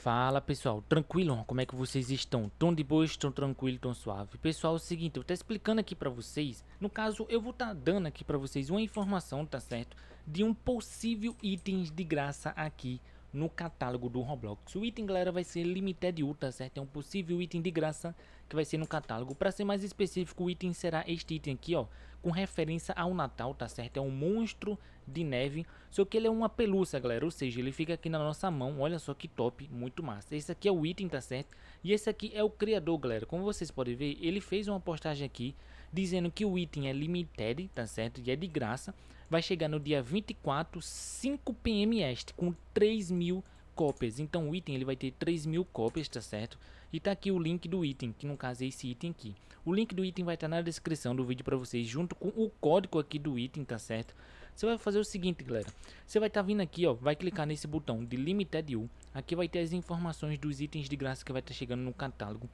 Fala pessoal, tranquilo? Como é que vocês estão? Tão de boa, tão tranquilo, tão suave? Pessoal, é o seguinte, eu tô explicando aqui para vocês, no caso eu vou estar tá dando aqui para vocês uma informação, tá certo? De um possível itens de graça aqui no catálogo do Roblox. O item, galera, vai ser Limited U, tá certo? É um possível item de graça que vai ser no catálogo. Para ser mais específico, o item será este item aqui, ó, com referência ao Natal, tá certo? É um monstro de neve, só que ele é uma pelúcia, galera, ou seja, ele fica aqui na nossa mão, olha só que top, muito massa. Esse aqui é o item, tá certo? E esse aqui é o criador, galera, como vocês podem ver, ele fez uma postagem aqui dizendo que o item é limited, tá certo? E é de graça, vai chegar no dia 24, 5 PM este, com 3 mil cópias. Então o item ele vai ter 3 mil cópias, tá certo? E tá aqui o link do item, que no caso é esse item aqui. O link do item vai estar tá na descrição do vídeo para vocês, junto com o código aqui do item, tá certo? Você vai fazer o seguinte, galera. Você vai estar tá vindo aqui, ó, vai clicar nesse botão de Limited U. Aqui vai ter as informações dos itens de graça que vai estar tá chegando no catálogo.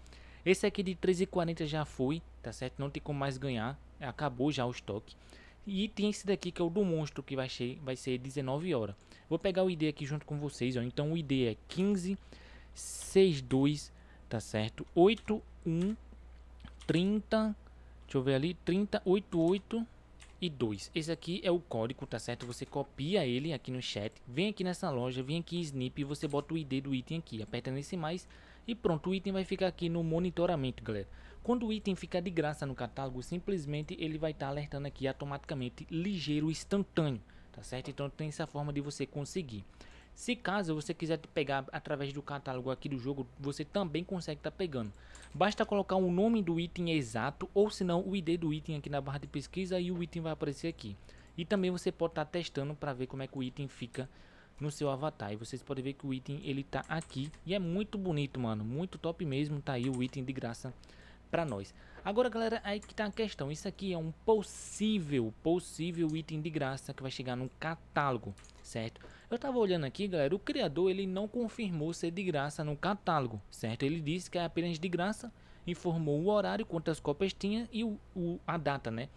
Esse aqui de 340 já foi, tá certo? Não tem como mais ganhar, acabou já o estoque. E tem esse daqui que é o do monstro, que vai ser, vai ser 19 horas. Vou pegar o ID aqui junto com vocês, ó. Então o ID é 1562 tá certo? 8130 deixa eu ver ali, 3088 88 e 2. Esse aqui é o código, tá certo? Você copia ele aqui no chat, vem aqui nessa loja, vem aqui em Snip e você bota o ID do item aqui. Aperta nesse mais, e pronto, o item vai ficar aqui no monitoramento, galera. Quando o item ficar de graça no catálogo, simplesmente ele vai estar tá alertando aqui automaticamente, ligeiro, instantâneo, tá certo? Então tem essa forma de você conseguir. Se caso você quiser pegar através do catálogo aqui do jogo, você também consegue estar tá pegando. Basta colocar o nome do item exato ou se não o ID do item aqui na barra de pesquisa e o item vai aparecer aqui. E também você pode estar tá testando para ver como é que o item fica no seu avatar. E vocês podem ver que o item ele tá aqui e é muito bonito, mano. Muito top mesmo, tá aí o item de graça para nós. Agora, galera, aí que tá a questão. Isso aqui é um possível, possível item de graça que vai chegar no catálogo, certo? Eu tava olhando aqui, galera, o criador ele não confirmou ser de graça no catálogo, certo? Ele disse que é apenas de graça, informou o horário, quantas cópias tinha e o, o a data, né?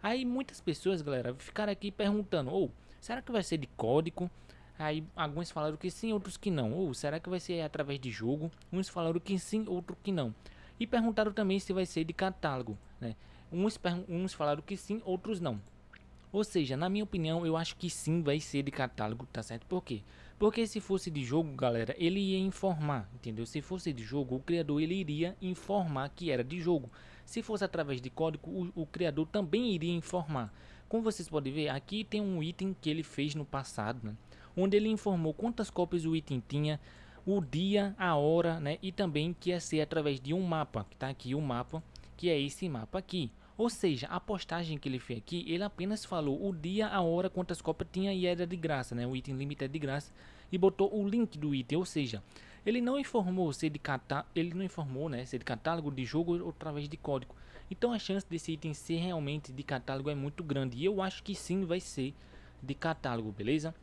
Aí muitas pessoas, galera, ficaram aqui perguntando, ou, oh, será que vai ser de código? Aí alguns falaram que sim, outros que não. Ou será que vai ser através de jogo? Uns falaram que sim, outros que não. E perguntaram também se vai ser de catálogo, né? Uns, uns falaram que sim, outros não. Ou seja, na minha opinião, eu acho que sim vai ser de catálogo, tá certo? Por quê? Porque se fosse de jogo, galera, ele ia informar, entendeu? Se fosse de jogo, o criador ele iria informar que era de jogo. Se fosse através de código, o, o criador também iria informar. Como vocês podem ver, aqui tem um item que ele fez no passado, né? onde ele informou quantas cópias o item tinha, o dia, a hora, né? E também que ia ser através de um mapa, que tá aqui o um mapa, que é esse mapa aqui. Ou seja, a postagem que ele fez aqui, ele apenas falou o dia, a hora, quantas copas tinha e era de graça, né? O item limite é de graça e botou o link do item, ou seja, ele não informou se de catá ele não informou, né, se de catálogo de jogo ou através de código. Então a chance desse item ser realmente de catálogo é muito grande e eu acho que sim vai ser de catálogo, beleza?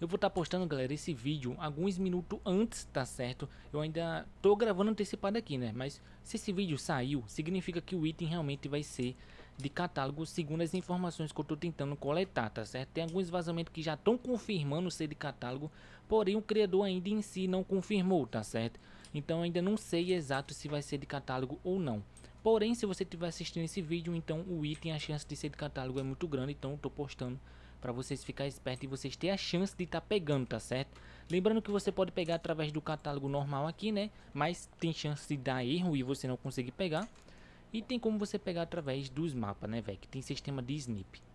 Eu vou estar tá postando, galera, esse vídeo alguns minutos antes, tá certo? Eu ainda tô gravando antecipado aqui, né? Mas se esse vídeo saiu, significa que o item realmente vai ser de catálogo, segundo as informações que eu tô tentando coletar, tá certo? Tem alguns vazamentos que já estão confirmando ser de catálogo, porém o criador ainda em si não confirmou, tá certo? Então ainda não sei exato se vai ser de catálogo ou não. Porém, se você estiver assistindo esse vídeo, então o item, a chance de ser de catálogo é muito grande, então eu tô postando para vocês ficarem espertos e vocês terem a chance de estar tá pegando, tá certo? Lembrando que você pode pegar através do catálogo normal aqui, né? Mas tem chance de dar erro e você não conseguir pegar. E tem como você pegar através dos mapas, né, velho? Que tem sistema de snip.